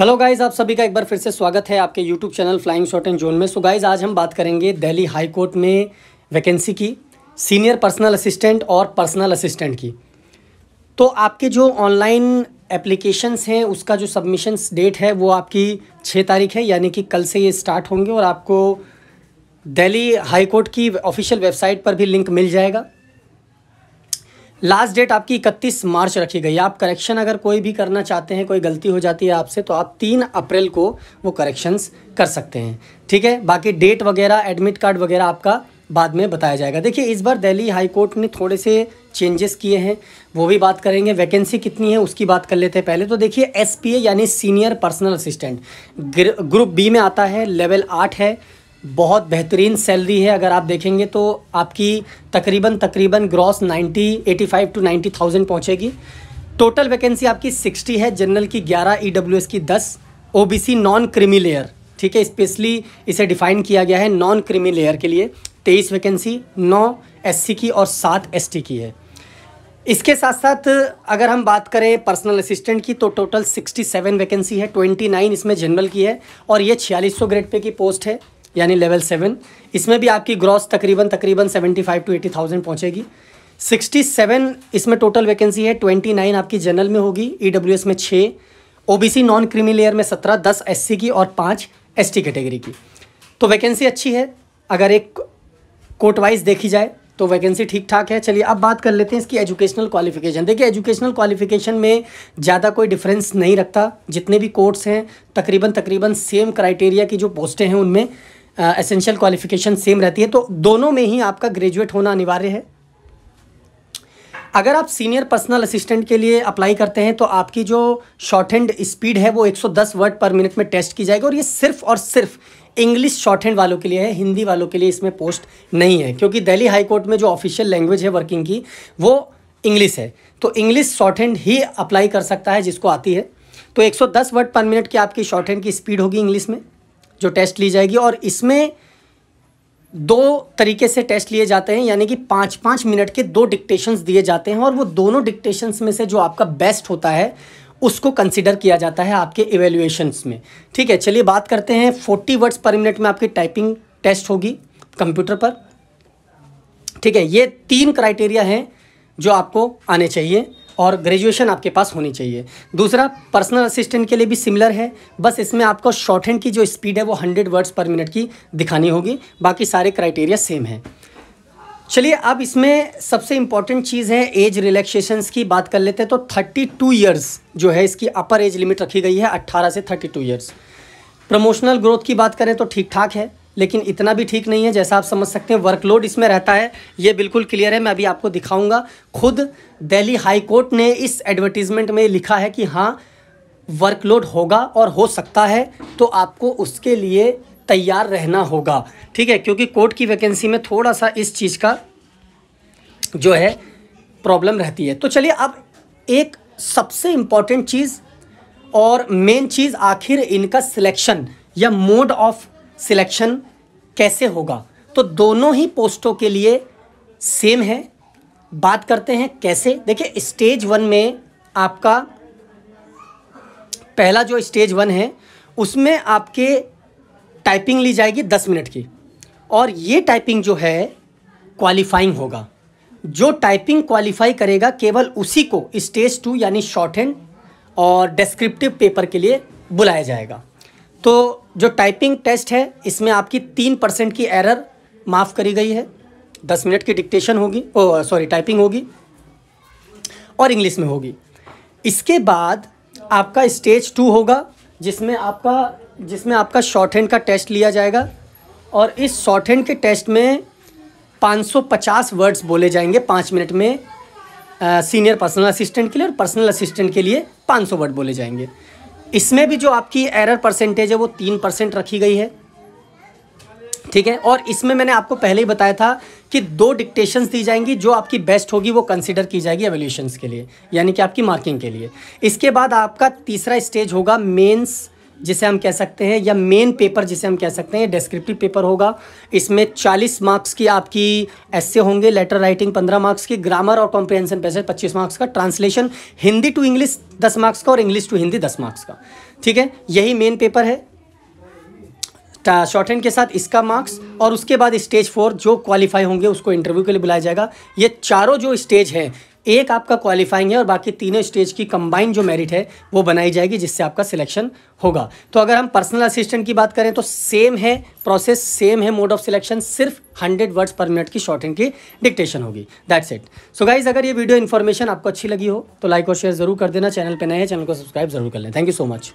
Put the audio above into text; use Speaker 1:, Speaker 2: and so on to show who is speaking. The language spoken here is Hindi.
Speaker 1: हेलो गाइज आप सभी का एक बार फिर से स्वागत है आपके YouTube channel flying shot and zone में सो so गाइज आज हम बात करेंगे दिल्ली हाई कोर्ट में वैकेंसी की सीनियर पर्सनल असिस्टेंट और पर्सनल असिस्टेंट की तो आपके जो ऑनलाइन एप्लीकेशंस हैं उसका जो सबमिशंस डेट है वो आपकी छः तारीख है यानी कि कल से ये स्टार्ट होंगे और आपको दिल्ली हाई कोर्ट की ऑफिशियल वेबसाइट पर भी लिंक मिल जाएगा लास्ट डेट आपकी इकतीस मार्च रखी गई आप करेक्शन अगर कोई भी करना चाहते हैं कोई गलती हो जाती है आपसे तो आप तीन अप्रैल को वो करेक्शंस कर सकते हैं ठीक है बाकी डेट वगैरह एडमिट कार्ड वगैरह आपका बाद में बताया जाएगा देखिए इस बार दिल्ली हाई कोर्ट ने थोड़े से चेंजेस किए हैं वो भी बात करेंगे वैकेंसी कितनी है उसकी बात कर लेते हैं पहले तो देखिए एस यानी senior personal assistant group B में आता है लेवल आठ है बहुत बेहतरीन सैलरी है अगर आप देखेंगे तो आपकी तकरीबन तकरीबन ग्रॉस 90 85 टू 90 थाउजेंड पहुँचेगी टोटल वैकेंसी आपकी 60 है जनरल की 11 ई e की 10 ओबीसी नॉन क्रिमी लेयर ठीक है स्पेशली इसे डिफाइन किया गया है नॉन क्रिमी लेयर के लिए तेईस वैकेंसी नौ एससी की और सात एस की है इसके साथ साथ अगर हम बात करें पर्सनल असिस्टेंट की तो टोटल 67 वैकेंसी है 29 इसमें जनरल की है और ये 4600 ग्रेड पे की पोस्ट है यानी लेवल सेवन इसमें भी आपकी ग्रॉस तकरीबन तकरीबन seventy five to eighty thousand पहुँचेगी सिक्सटी सेवन इसमें टोटल वैकेंसी है ट्वेंटी नाइन आपकी जनरल में होगी ई डब्ल्यू एस में छः O B C non creamy layer में सत्रह दस एस सी की और पाँच एस टी कैटेगरी की तो वैकेंसी अच्छी है अगर एक कोर्ट वाइज देखी जाए तो वैकेंसी ठीक ठाक है चलिए अब बात कर लेते हैं इसकी एजुकेशनल क्वालिफिकेशन देखिए एजुकेशनल क्वालिफिकेशन में ज़्यादा कोई डिफरेंस नहीं रखता जितने भी कोर्स हैं तकरीबन तकरीबन सेम क्राइटेरिया की जो पोस्टें हैं उनमें एसेंशियल क्वालिफिकेशन सेम रहती है तो दोनों में ही आपका ग्रेजुएट होना अनिवार्य है अगर आप सीनियर पर्सनल असिस्टेंट के लिए अप्लाई करते हैं तो आपकी जो शॉर्ट हैंड स्पीड है वो 110 वर्ड पर मिनट में टेस्ट की जाएगी और ये सिर्फ और सिर्फ इंग्लिश शॉर्ट हैंड वालों के लिए है हिंदी वालों के लिए इसमें पोस्ट नहीं है क्योंकि दिल्ली हाई कोर्ट में जो ऑफिशियल लैंग्वेज है वर्किंग की वो इंग्लिश है तो इंग्लिश शॉर्ट हैंड ही अप्लाई कर सकता है जिसको आती है तो 110 वर्ड पर मिनट की आपकी शॉर्ट हैंड की स्पीड होगी इंग्लिश में जो टेस्ट ली जाएगी और इसमें दो तरीके से टेस्ट लिए जाते हैं यानी कि पाँच पाँच मिनट के दो डिक्टेशंस दिए जाते हैं और वो दोनों डिक्टेशंस में से जो आपका बेस्ट होता है उसको कंसिडर किया जाता है आपके एवेल्यूएशंस में ठीक है चलिए बात करते हैं फोर्टी वर्ड्स पर मिनट में आपकी टाइपिंग टेस्ट होगी कंप्यूटर पर ठीक है ये तीन क्राइटेरिया हैं जो आपको आने चाहिए और ग्रेजुएशन आपके पास होनी चाहिए दूसरा पर्सनल असिस्टेंट के लिए भी सिमिलर है बस इसमें आपको शॉर्ट हैंड की जो स्पीड है वो हंड्रेड वर्ड्स पर मिनट की दिखानी होगी बाकी सारे क्राइटेरिया सेम है चलिए अब इसमें सबसे इम्पॉर्टेंट चीज़ है एज रिलैक्सेशंस की बात कर लेते हैं तो थर्टी टू ईयर्स जो है इसकी अपर एज लिमिट रखी गई है अट्ठारह से thirty two years promotional growth की बात करें तो ठीक ठाक है लेकिन इतना भी ठीक नहीं है जैसा आप समझ सकते हैं वर्कलोड इसमें रहता है ये बिल्कुल क्लियर है मैं अभी आपको दिखाऊंगा खुद दिल्ली हाई कोर्ट ने इस एडवर्टीज़मेंट में लिखा है कि हाँ वर्कलोड होगा और हो सकता है तो आपको उसके लिए तैयार रहना होगा ठीक है क्योंकि कोर्ट की वैकेंसी में थोड़ा सा इस चीज़ का जो है प्रॉब्लम रहती है तो चलिए अब एक सबसे इम्पॉर्टेंट चीज़ और मेन चीज़ आखिर इनका सिलेक्शन या मोड ऑफ सिलेक्शन कैसे होगा तो दोनों ही पोस्टों के लिए सेम है बात करते हैं कैसे देखिए स्टेज वन में आपका पहला जो स्टेज वन है उसमें आपके टाइपिंग ली जाएगी दस मिनट की और ये टाइपिंग जो है क्वालिफाइंग होगा जो टाइपिंग क्वालिफाई करेगा केवल उसी को स्टेज टू यानी शॉर्ट हैंड और डिस्क्रिप्टिव पेपर के लिए बुलाया जाएगा तो जो टाइपिंग टेस्ट है इसमें आपकी तीन परसेंट की एरर माफ़ करी गई है दस मिनट की डिक्टेशन होगी ओ सॉरी टाइपिंग होगी और इंग्लिश में होगी इसके बाद आपका स्टेज टू होगा जिसमें आपका जिसमें आपका शॉर्ट हैंड का टेस्ट लिया जाएगा और इस शॉर्ट हैंड के टेस्ट में 550 वर्ड्स बोले जाएंगे पाँच मिनट में आ, सीनियर पर्सनल असिस्टेंट के लिए और पर्सनल असिस्टेंट के लिए 500 वर्ड बोले जाएंगे इसमें भी जो आपकी एरर परसेंटेज है वो तीन परसेंट रखी गई है ठीक है और इसमें मैंने आपको पहले ही बताया था कि दो डिक्टेशंस दी जाएंगी जो आपकी बेस्ट होगी वो कंसिडर की जाएगी एवोल्यूशंस के लिए यानी कि आपकी मार्किंग के लिए इसके बाद आपका तीसरा स्टेज होगा मेंस जिसे हम कह सकते हैं या मेन पेपर जिसे हम कह सकते हैं डिस्क्रिप्टिव पेपर होगा इसमें 40 मार्क्स की आपकी ऐसे होंगे लेटर राइटिंग 15 मार्क्स की ग्रामर और कॉम्प्रिहेंशन पैसे 25 मार्क्स का translation Hindi to English 10 marks का और इंग्लिश टू हिंदी 10 मार्क्स का ठीक है यही मेन पेपर है शॉर्ट हैंड के साथ इसका मार्क्स और उसके बाद स्टेज फोर जो क्वालिफाई होंगे उसको इंटरव्यू के लिए बुलाया जाएगा ये चारों जो स्टेज है एक आपका क्वालिफाइंग है और बाकी तीनों स्टेज की कंबाइंड जो मेरिट है वो बनाई जाएगी जिससे आपका सिलेक्शन होगा तो अगर हम पर्सनल असिस्टेंट की बात करें तो सेम है प्रोसेस सेम है मोड ऑफ सिलेक्शन सिर्फ हंड्रेड वर्ड्स पर मिनट की शॉर्टिंग की डिक्टेशन होगी दैट्स इट सो गाइज अगर ये वीडियो इन्फॉर्मेशन आपको अच्छी लगी हो तो लाइक और शेयर जरूर कर देना चैनल पर नए चैनल को सब्सक्राइब जरूर कर लें थैंक यू सो मच